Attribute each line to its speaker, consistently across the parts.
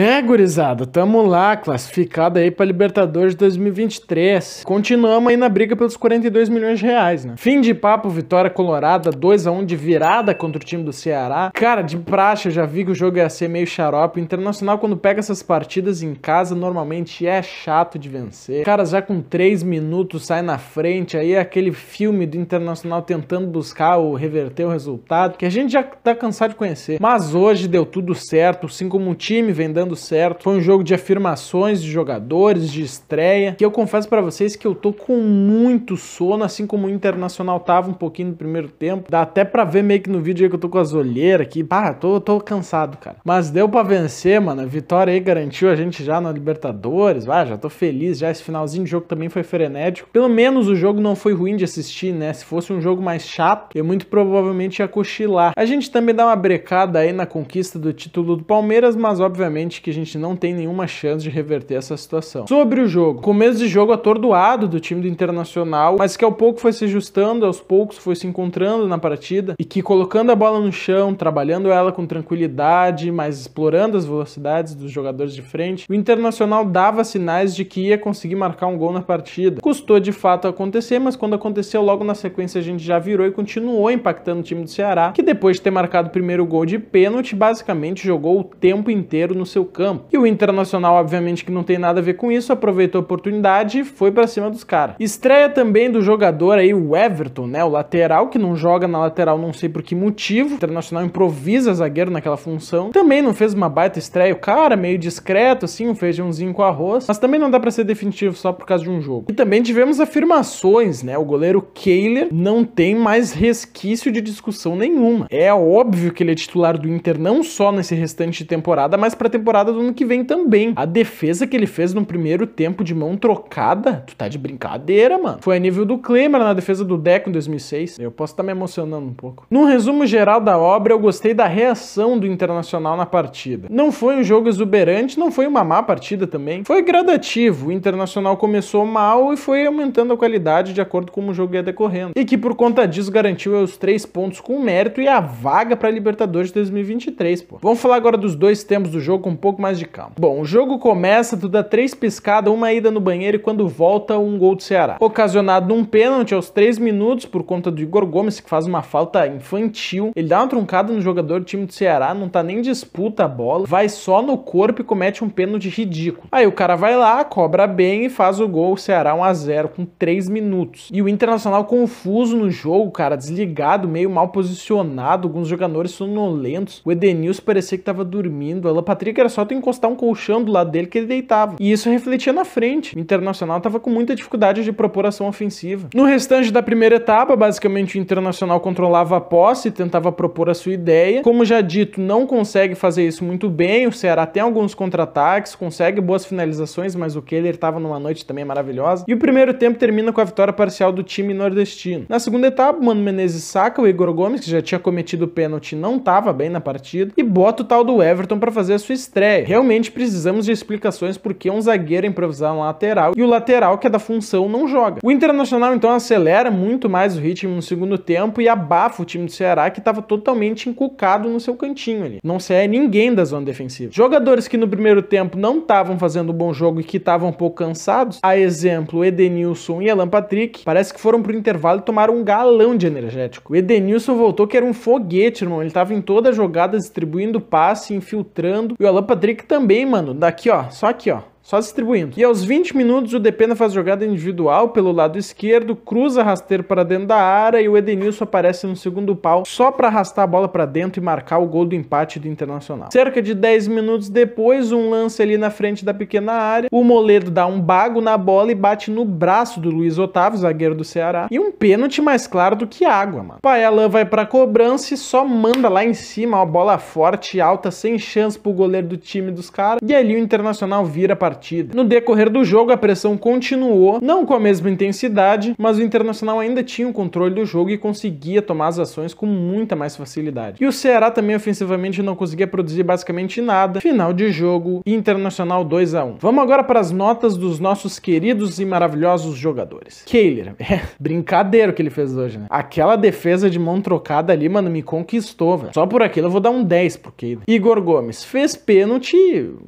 Speaker 1: É, gurizada, tamo lá, classificado aí pra Libertadores 2023. Continuamos aí na briga pelos 42 milhões de reais, né? Fim de papo, vitória colorada, 2 a 1 de virada contra o time do Ceará. Cara, de praxe, eu já vi que o jogo ia ser meio xarope. O Internacional, quando pega essas partidas em casa, normalmente é chato de vencer. Cara, já com 3 minutos sai na frente, aí é aquele filme do Internacional tentando buscar ou reverter o resultado, que a gente já tá cansado de conhecer. Mas hoje deu tudo certo, assim como o time vendendo dando certo. Foi um jogo de afirmações de jogadores, de estreia, que eu confesso para vocês que eu tô com muito sono, assim como o Internacional tava um pouquinho no primeiro tempo. Dá até pra ver meio que no vídeo aí que eu tô com as olheiras aqui. Pá, tô, tô cansado, cara. Mas deu pra vencer, mano. A vitória aí garantiu a gente já na Libertadores. Ah, já tô feliz já. Esse finalzinho de jogo também foi frenético. Pelo menos o jogo não foi ruim de assistir, né? Se fosse um jogo mais chato, eu muito provavelmente ia cochilar. A gente também dá uma brecada aí na conquista do título do Palmeiras, mas obviamente evidente que a gente não tem nenhuma chance de reverter essa situação. Sobre o jogo, começo de jogo atordoado do time do Internacional, mas que ao pouco foi se ajustando, aos poucos foi se encontrando na partida e que colocando a bola no chão, trabalhando ela com tranquilidade, mas explorando as velocidades dos jogadores de frente, o Internacional dava sinais de que ia conseguir marcar um gol na partida. Custou de fato acontecer, mas quando aconteceu logo na sequência a gente já virou e continuou impactando o time do Ceará, que depois de ter marcado o primeiro gol de pênalti, basicamente jogou o tempo inteiro no seu seu campo. E o Internacional, obviamente, que não tem nada a ver com isso, aproveitou a oportunidade e foi para cima dos caras. Estreia também do jogador aí, o Everton, né? O lateral, que não joga na lateral, não sei por que motivo. O Internacional improvisa zagueiro naquela função. Também não fez uma baita estreia, o cara, meio discreto, assim, um feijãozinho com arroz. Mas também não dá para ser definitivo só por causa de um jogo. E também tivemos afirmações, né? O goleiro Kehler não tem mais resquício de discussão nenhuma. É óbvio que ele é titular do Inter não só nesse restante de temporada, mas para temporada temporada do ano que vem também. A defesa que ele fez no primeiro tempo de mão trocada, tu tá de brincadeira, mano. Foi a nível do Klemer na defesa do Deco em 2006. Eu posso estar tá me emocionando um pouco. No resumo geral da obra, eu gostei da reação do Internacional na partida. Não foi um jogo exuberante, não foi uma má partida também. Foi gradativo. O Internacional começou mal e foi aumentando a qualidade de acordo com como o jogo ia decorrendo. E que por conta disso garantiu os três pontos com mérito e a vaga para Libertadores de 2023, pô. Vamos falar agora dos dois tempos do jogo com pouco mais de calma. Bom, o jogo começa, tu dá três piscadas, uma ida no banheiro e quando volta, um gol do Ceará. Ocasionado num pênalti aos três minutos por conta do Igor Gomes, que faz uma falta infantil. Ele dá uma truncada no jogador do time do Ceará, não tá nem disputa a bola, vai só no corpo e comete um pênalti ridículo. Aí o cara vai lá, cobra bem e faz o gol, o Ceará 1 a 0 com três minutos. E o Internacional confuso no jogo, cara, desligado, meio mal posicionado, alguns jogadores sonolentos. O Edenilson parecia que tava dormindo, a Patrick era era só tu encostar um colchão do lado dele que ele deitava. E isso refletia na frente. O Internacional estava com muita dificuldade de propor ação ofensiva. No restante da primeira etapa, basicamente o Internacional controlava a posse e tentava propor a sua ideia. Como já dito, não consegue fazer isso muito bem. O Ceará tem alguns contra-ataques, consegue boas finalizações, mas o Keller estava numa noite também maravilhosa. E o primeiro tempo termina com a vitória parcial do time nordestino. Na segunda etapa, Mano Menezes saca o Igor Gomes, que já tinha cometido o pênalti, não estava bem na partida, e bota o tal do Everton para fazer a sua estreia estreia. Realmente precisamos de explicações por que um zagueiro improvisar um lateral e o lateral que é da função não joga. O Internacional então acelera muito mais o ritmo no segundo tempo e abafa o time do Ceará que estava totalmente encucado no seu cantinho ali. Não sai é ninguém da zona defensiva. Jogadores que no primeiro tempo não estavam fazendo um bom jogo e que estavam um pouco cansados, a exemplo Edenilson e Alan Patrick, parece que foram pro intervalo e tomaram um galão de energético. O Edenilson voltou que era um foguete, irmão. Ele estava em toda a jogada distribuindo passe, infiltrando e o Alan Patrick também, mano. Daqui, ó. Só aqui, ó só distribuindo. E aos 20 minutos, o Depena faz jogada individual pelo lado esquerdo, cruza rasteiro para dentro da área e o Edenilson aparece no segundo pau só para arrastar a bola para dentro e marcar o gol do empate do Internacional. Cerca de 10 minutos depois, um lance ali na frente da pequena área, o Moledo dá um bago na bola e bate no braço do Luiz Otávio, zagueiro do Ceará, e um pênalti mais claro do que água, mano. Paelan vai pra cobrança e só manda lá em cima, uma bola forte, alta, sem chance pro goleiro do time dos caras, e ali o Internacional vira a partida partida. No decorrer do jogo, a pressão continuou, não com a mesma intensidade, mas o Internacional ainda tinha o controle do jogo e conseguia tomar as ações com muita mais facilidade. E o Ceará também ofensivamente não conseguia produzir basicamente nada. Final de jogo, Internacional 2 a 1. Vamos agora para as notas dos nossos queridos e maravilhosos jogadores. Kehler, é brincadeira que ele fez hoje, né? Aquela defesa de mão trocada ali, mano, me conquistou, velho. Só por aquilo eu vou dar um 10 pro Kehler. Igor Gomes fez pênalti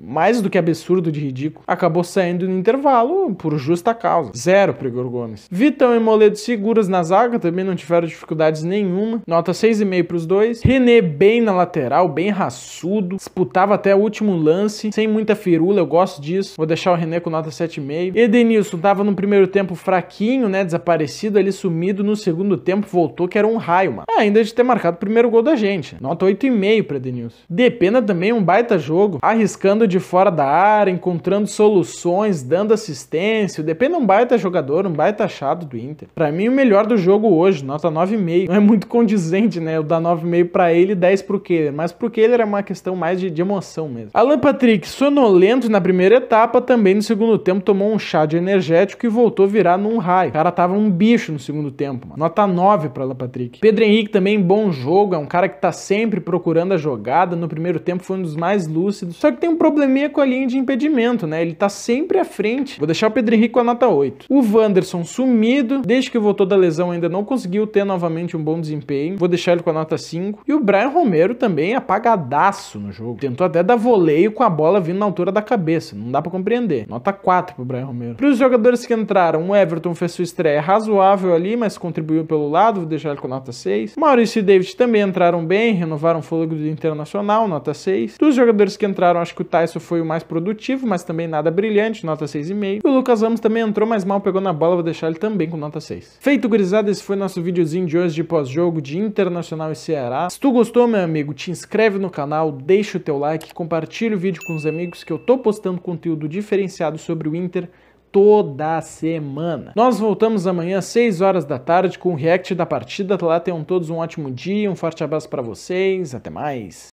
Speaker 1: mais do que absurdo de ridículo Acabou saindo no intervalo por justa causa. Zero para Igor Gomes. Vitão e Moledo seguras na zaga, também não tiveram dificuldades nenhuma. Nota 6,5 para os dois. René bem na lateral, bem raçudo. Disputava até o último lance, sem muita firula, eu gosto disso. Vou deixar o René com nota 7,5. Edenilson tava no primeiro tempo fraquinho, né? Desaparecido ali, sumido. No segundo tempo voltou, que era um raio, mano. Ah, ainda de ter marcado o primeiro gol da gente. Nota 8,5 para Edenilson. Depena também um baita jogo, arriscando de fora da área, encontrando dando soluções, dando assistência. O DP um baita jogador, um baita achado do Inter. Para mim, o melhor do jogo hoje, nota 9,5. Não é muito condizente, né? Eu dar 9,5 para ele e 10 pro Kehler. Mas pro Kehler é uma questão mais de, de emoção mesmo. Alan Patrick, sonolento na primeira etapa, também no segundo tempo tomou um chá de energético e voltou a virar num raio. O cara tava um bicho no segundo tempo, mano. Nota 9 pra Alan Patrick. Pedro Henrique também, bom jogo. É um cara que tá sempre procurando a jogada. No primeiro tempo foi um dos mais lúcidos. Só que tem um probleminha com a linha de impedimento, né? né? Ele tá sempre à frente. Vou deixar o Pedro Henrique com a nota 8. O Wanderson sumido, desde que voltou da lesão ainda não conseguiu ter novamente um bom desempenho. Vou deixar ele com a nota 5. E o Brian Romero também apagadaço no jogo. Tentou até dar voleio com a bola vindo na altura da cabeça. Não dá para compreender. Nota 4 pro Brian Romero. Para os jogadores que entraram, o Everton fez sua estreia razoável ali, mas contribuiu pelo lado. Vou deixar ele com nota 6. Maurício e David também entraram bem, renovaram o fôlego do Internacional, nota 6. Dos jogadores que entraram, acho que o Tyson foi o mais produtivo, mas também também nada brilhante, nota 6,5. E o Lucas Ramos também entrou, mais mal pegou na bola, vou deixar ele também com nota 6. Feito, gurizada, esse foi nosso videozinho de hoje de pós-jogo de Internacional e Ceará. Se tu gostou, meu amigo, te inscreve no canal, deixa o teu like, compartilha o vídeo com os amigos que eu tô postando conteúdo diferenciado sobre o Inter toda semana. Nós voltamos amanhã às 6 horas da tarde com o react da partida. Lá tenham todos um ótimo dia, um forte abraço para vocês, até mais.